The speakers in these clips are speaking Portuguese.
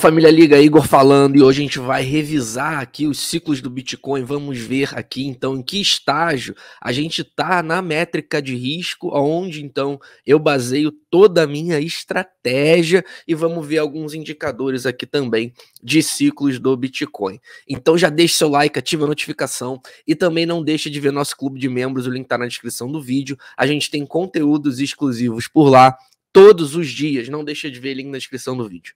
família Liga Igor falando e hoje a gente vai revisar aqui os ciclos do Bitcoin. Vamos ver aqui então em que estágio a gente está na métrica de risco, onde então eu baseio toda a minha estratégia e vamos ver alguns indicadores aqui também de ciclos do Bitcoin. Então já deixe seu like, ative a notificação e também não deixe de ver nosso clube de membros, o link está na descrição do vídeo. A gente tem conteúdos exclusivos por lá todos os dias, não deixa de ver o link na descrição do vídeo.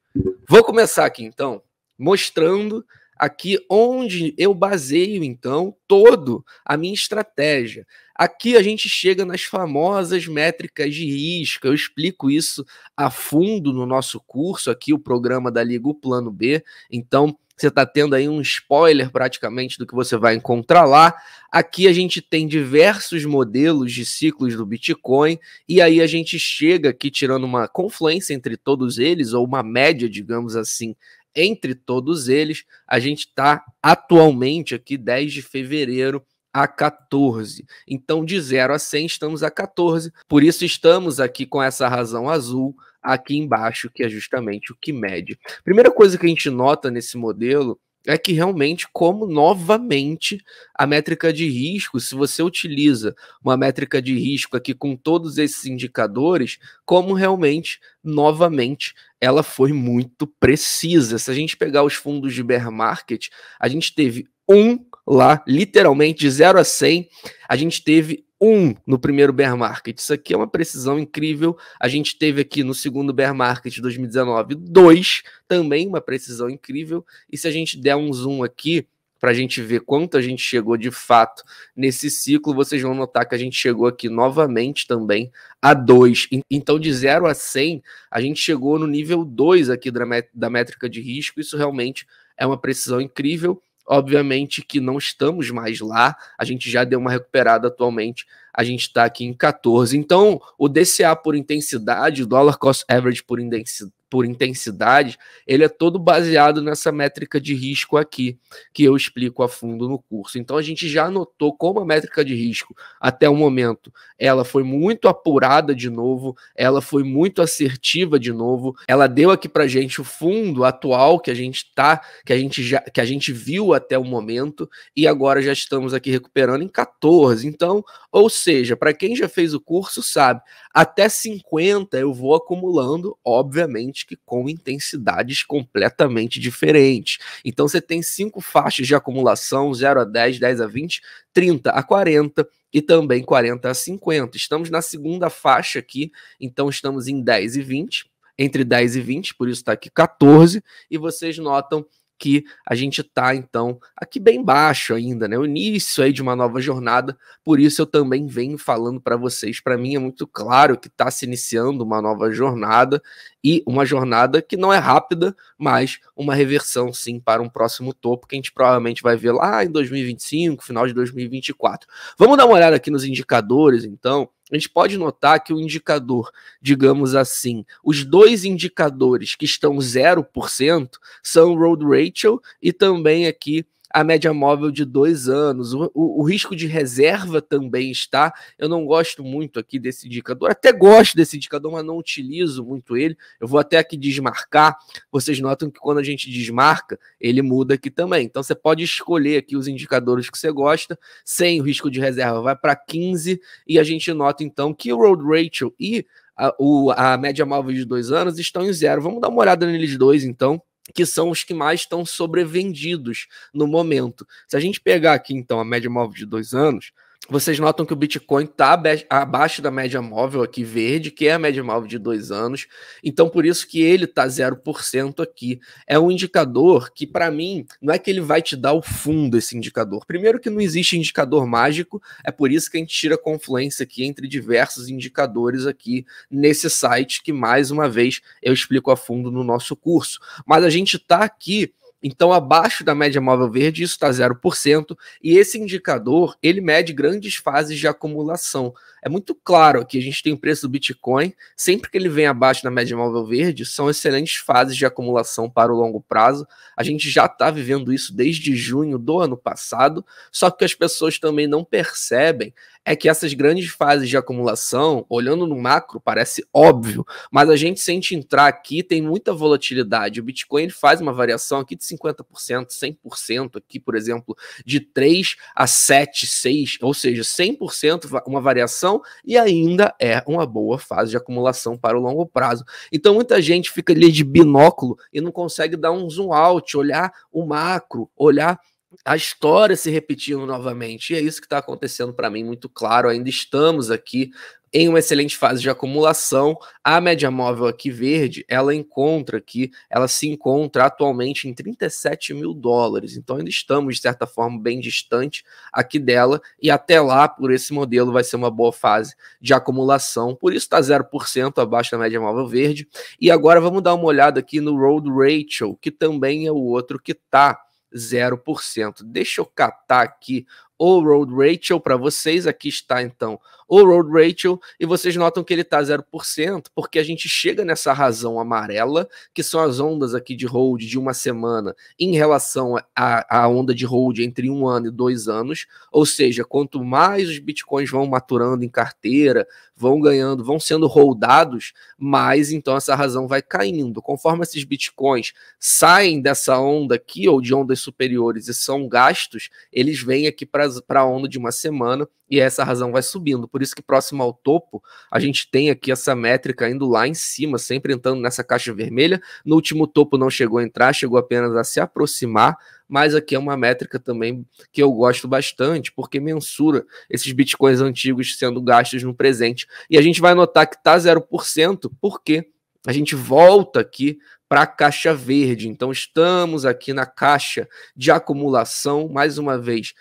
Vou começar aqui então, mostrando aqui onde eu baseio então todo a minha estratégia. Aqui a gente chega nas famosas métricas de risco. Eu explico isso a fundo no nosso curso aqui, o programa da Liga o Plano B. Então, você está tendo aí um spoiler praticamente do que você vai encontrar lá. Aqui a gente tem diversos modelos de ciclos do Bitcoin, e aí a gente chega aqui tirando uma confluência entre todos eles, ou uma média, digamos assim, entre todos eles, a gente está atualmente aqui, 10 de fevereiro, a 14. Então, de 0 a 100, estamos a 14. Por isso, estamos aqui com essa razão azul aqui embaixo, que é justamente o que mede. Primeira coisa que a gente nota nesse modelo é que realmente, como novamente a métrica de risco, se você utiliza uma métrica de risco aqui com todos esses indicadores, como realmente, novamente, ela foi muito precisa. Se a gente pegar os fundos de bear market, a gente teve um lá, literalmente de 0 a 100, a gente teve um no primeiro bear market. Isso aqui é uma precisão incrível. A gente teve aqui no segundo bear market de 2019 2, também uma precisão incrível. E se a gente der um zoom aqui para a gente ver quanto a gente chegou de fato nesse ciclo, vocês vão notar que a gente chegou aqui novamente também a 2. Então, de 0 a 100, a gente chegou no nível 2 aqui da métrica de risco. Isso realmente é uma precisão incrível. Obviamente que não estamos mais lá, a gente já deu uma recuperada atualmente, a gente está aqui em 14. Então, o DCA por intensidade, o Dollar Cost Average por intensidade, por intensidade, ele é todo baseado nessa métrica de risco aqui, que eu explico a fundo no curso. Então a gente já notou como a métrica de risco, até o momento, ela foi muito apurada de novo, ela foi muito assertiva de novo, ela deu aqui para gente o fundo atual que a gente tá, que a gente já que a gente viu até o momento, e agora já estamos aqui recuperando em 14. Então, ou seja, para quem já fez o curso, sabe, até 50 eu vou acumulando, obviamente que com intensidades completamente diferentes. Então você tem cinco faixas de acumulação, 0 a 10, 10 a 20, 30 a 40 e também 40 a 50. Estamos na segunda faixa aqui, então estamos em 10 e 20, entre 10 e 20, por isso está aqui 14, e vocês notam que a gente está então aqui bem baixo ainda, né? O início aí de uma nova jornada. Por isso eu também venho falando para vocês. Para mim é muito claro que está se iniciando uma nova jornada e uma jornada que não é rápida, mas uma reversão sim para um próximo topo que a gente provavelmente vai ver lá em 2025, final de 2024. Vamos dar uma olhada aqui nos indicadores, então a gente pode notar que o indicador, digamos assim, os dois indicadores que estão 0% são o road Rachel e também aqui a média móvel de dois anos. O, o, o, risco de reserva também está. Eu não gosto muito aqui desse indicador, até gosto desse indicador, mas não utilizo muito ele. Eu vou até aqui desmarcar. Vocês notam que quando a gente desmarca, ele muda aqui também. Então você pode escolher aqui os indicadores que você gosta, sem o risco de reserva, vai para 15, e a gente nota então que o road ratio e a, o, a média móvel de dois anos estão em zero. Vamos dar uma olhada neles dois, então que são os que mais estão sobrevendidos no momento. Se a gente pegar aqui, então, a média móvel de dois anos, vocês notam que o Bitcoin está abaixo da média móvel aqui verde, que é a média móvel de dois anos. Então, por isso que ele está 0% aqui. É um indicador que, para mim, não é que ele vai te dar o fundo, esse indicador. Primeiro que não existe indicador mágico, é por isso que a gente tira confluência aqui entre diversos indicadores aqui nesse site, que, mais uma vez, eu explico a fundo no nosso curso. Mas a gente está aqui então, abaixo da média móvel verde, isso está 0%, e esse indicador, ele mede grandes fases de acumulação. É muito claro que a gente tem o preço do Bitcoin, sempre que ele vem abaixo da média móvel verde, são excelentes fases de acumulação para o longo prazo. A gente já está vivendo isso desde junho do ano passado, só que as pessoas também não percebem é que essas grandes fases de acumulação, olhando no macro, parece óbvio, mas a gente sente entrar aqui, tem muita volatilidade. O Bitcoin faz uma variação aqui de 50%, 100%, aqui, por exemplo, de 3 a 7, 6, ou seja, 100% uma variação e ainda é uma boa fase de acumulação para o longo prazo. Então muita gente fica ali de binóculo e não consegue dar um zoom out, olhar o macro, olhar a história se repetindo novamente. E é isso que está acontecendo para mim, muito claro. Ainda estamos aqui em uma excelente fase de acumulação. A média móvel aqui verde, ela encontra aqui, ela se encontra atualmente em 37 mil dólares. Então ainda estamos, de certa forma, bem distante aqui dela. E até lá, por esse modelo, vai ser uma boa fase de acumulação. Por isso está 0% abaixo da média móvel verde. E agora vamos dar uma olhada aqui no Road Ratio, que também é o outro que está 0%. Deixa eu catar aqui ou Road Ratio para vocês. Aqui está então o Road Ratio e vocês notam que ele está 0%, porque a gente chega nessa razão amarela, que são as ondas aqui de hold de uma semana em relação à onda de hold entre um ano e dois anos. Ou seja, quanto mais os bitcoins vão maturando em carteira, vão ganhando, vão sendo holdados, mais então essa razão vai caindo. Conforme esses bitcoins saem dessa onda aqui ou de ondas superiores e são gastos, eles vêm aqui para para a onda de uma semana e essa razão vai subindo. Por isso que próximo ao topo, a gente tem aqui essa métrica indo lá em cima, sempre entrando nessa caixa vermelha. No último topo não chegou a entrar, chegou apenas a se aproximar, mas aqui é uma métrica também que eu gosto bastante, porque mensura esses bitcoins antigos sendo gastos no presente. E a gente vai notar que tá 0%, porque a gente volta aqui para a caixa verde. Então, estamos aqui na caixa de acumulação, mais uma vez,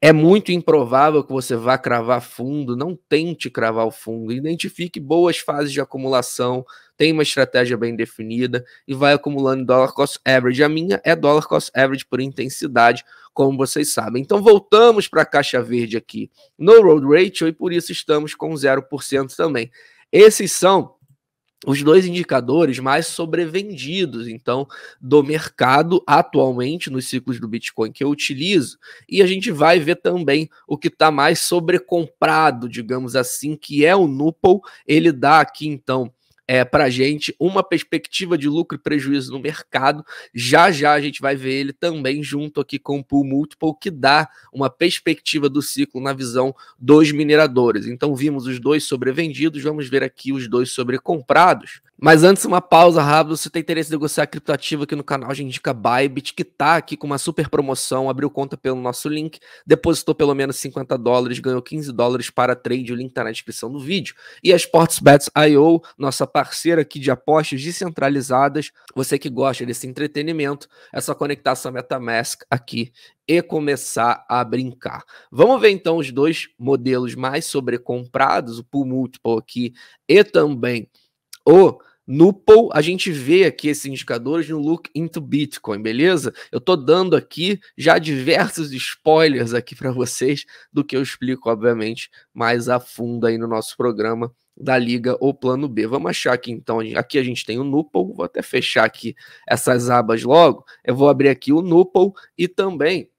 é muito improvável que você vá cravar fundo, não tente cravar o fundo. Identifique boas fases de acumulação, tem uma estratégia bem definida e vai acumulando dólar cost average. A minha é dólar cost average por intensidade, como vocês sabem. Então voltamos para a caixa verde aqui no road ratio e por isso estamos com 0% também. Esses são os dois indicadores mais sobrevendidos, então, do mercado atualmente nos ciclos do Bitcoin que eu utilizo. E a gente vai ver também o que está mais sobrecomprado, digamos assim, que é o Nuple. Ele dá aqui, então, é, para a gente uma perspectiva de lucro e prejuízo no mercado. Já já a gente vai ver ele também junto aqui com o Pool Multiple, que dá uma perspectiva do ciclo na visão dos mineradores. Então vimos os dois sobrevendidos, vamos ver aqui os dois sobrecomprados. Mas antes, uma pausa rápida. Se tem interesse em negociar criptoativo aqui no canal, a gente indica Bybit, que está aqui com uma super promoção. Abriu conta pelo nosso link, depositou pelo menos 50 dólares, ganhou 15 dólares para trade. O link está na descrição do vídeo. E a SportsBets.io, nossa parceira aqui de apostas descentralizadas. Você que gosta desse entretenimento, é só conectar sua MetaMask aqui e começar a brincar. Vamos ver então os dois modelos mais sobrecomprados, o pool múltiplo aqui e também o Nupol, Nuple, a gente vê aqui esses indicadores no Look into Bitcoin, beleza? Eu tô dando aqui já diversos spoilers aqui para vocês do que eu explico, obviamente, mais a fundo aí no nosso programa da liga ou plano B. Vamos achar aqui então, aqui a gente tem o Nuple, vou até fechar aqui essas abas logo. Eu vou abrir aqui o Nuple e também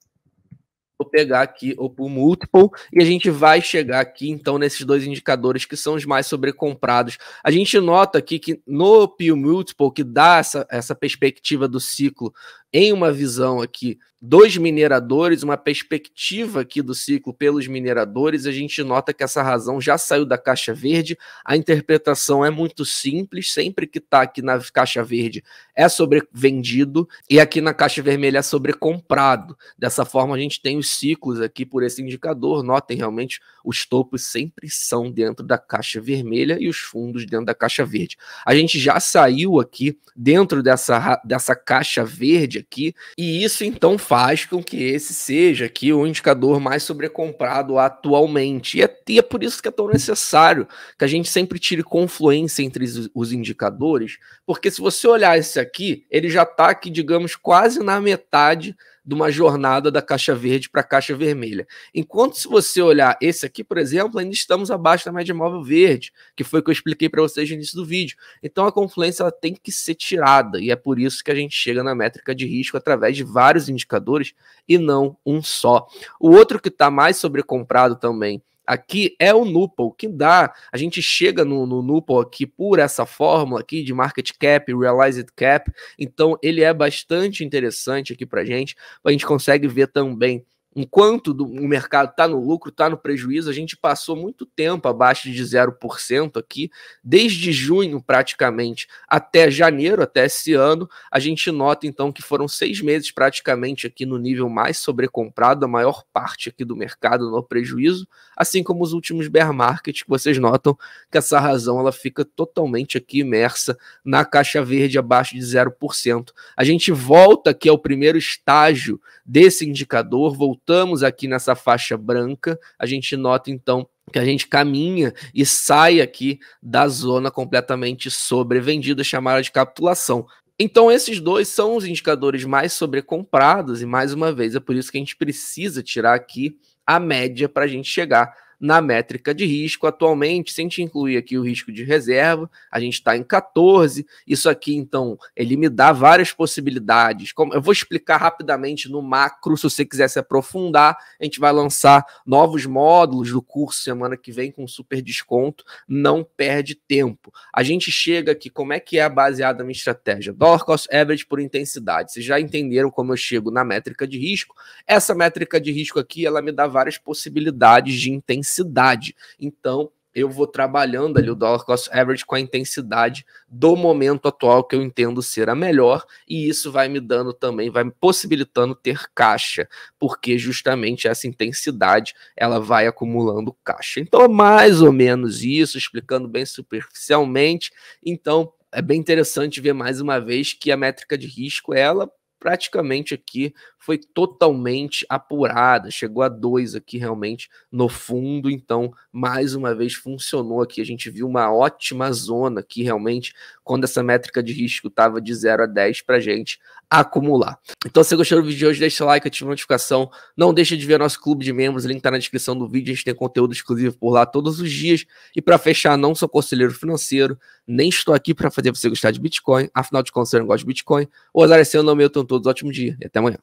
vou pegar aqui o pull multiple e a gente vai chegar aqui então nesses dois indicadores que são os mais sobrecomprados. A gente nota aqui que no pull multiple que dá essa, essa perspectiva do ciclo em uma visão aqui dos mineradores, uma perspectiva aqui do ciclo pelos mineradores, a gente nota que essa razão já saiu da caixa verde. A interpretação é muito simples, sempre que está aqui na caixa verde é sobrevendido e aqui na caixa vermelha é sobrecomprado. Dessa forma a gente tem os ciclos aqui por esse indicador. Notem realmente os topos sempre são dentro da caixa vermelha e os fundos dentro da caixa verde. A gente já saiu aqui dentro dessa, dessa caixa verde aqui, e isso então faz com que esse seja aqui o indicador mais sobrecomprado atualmente. E é, e é por isso que é tão necessário que a gente sempre tire confluência entre os indicadores, porque se você olhar esse aqui, ele já está aqui, digamos, quase na metade de uma jornada da caixa verde para a caixa vermelha. Enquanto se você olhar esse aqui, por exemplo, ainda estamos abaixo da média móvel verde, que foi o que eu expliquei para vocês no início do vídeo. Então a confluência ela tem que ser tirada e é por isso que a gente chega na métrica de risco através de vários indicadores e não um só. O outro que está mais sobrecomprado também aqui é o Nupo, que dá. A gente chega no, no aqui por essa fórmula aqui de market cap, realized cap. Então ele é bastante interessante aqui para gente. A gente consegue ver também enquanto o mercado está no lucro, está no prejuízo, a gente passou muito tempo abaixo de 0% aqui, desde junho praticamente até janeiro, até esse ano. A gente nota então que foram seis meses praticamente aqui no nível mais sobrecomprado, a maior parte aqui do mercado no prejuízo, assim como os últimos bear market, que vocês notam que essa razão ela fica totalmente aqui imersa na caixa verde abaixo de 0%. A gente volta aqui ao primeiro estágio desse indicador, voltando voltamos aqui nessa faixa branca, a gente nota então que a gente caminha e sai aqui da zona completamente sobrevendida, chamada de capitulação. Então, esses dois são os indicadores mais sobrecomprados, e mais uma vez, é por isso que a gente precisa tirar aqui a média para a gente chegar na métrica de risco. Atualmente, sem te incluir aqui o risco de reserva, a gente está em 14. Isso aqui, então, ele me dá várias possibilidades. Como eu vou explicar rapidamente no macro, se você quiser se aprofundar, a gente vai lançar novos módulos do curso semana que vem com super desconto. Não perde tempo. A gente chega aqui, como é que é baseada a minha estratégia? Dollar cost average por intensidade. Vocês já entenderam como eu chego na métrica de risco? Essa métrica de risco aqui, ela me dá várias possibilidades de intensidade intensidade. Então, eu vou trabalhando ali o dollar cost average com a intensidade do momento atual que eu entendo ser a melhor, e isso vai me dando também, vai me possibilitando ter caixa, porque justamente essa intensidade ela vai acumulando caixa. Então é mais ou menos isso, explicando bem superficialmente. Então, é bem interessante ver mais uma vez que a métrica de risco ela praticamente aqui foi totalmente apurada, chegou a dois aqui realmente no fundo, então mais uma vez funcionou aqui, a gente viu uma ótima zona aqui realmente, quando essa métrica de risco estava de 0 a 10 para gente acumular. Então se você gostou do vídeo de hoje, deixa o like, ativa a notificação, não deixa de ver nosso clube de membros, o link está na descrição do vídeo, a gente tem conteúdo exclusivo por lá todos os dias, e para fechar, não sou conselheiro financeiro, nem estou aqui para fazer você gostar de Bitcoin, afinal de contas eu não gosto de Bitcoin, o azar no seu, não é meu, todos um ótimo dia e até amanhã.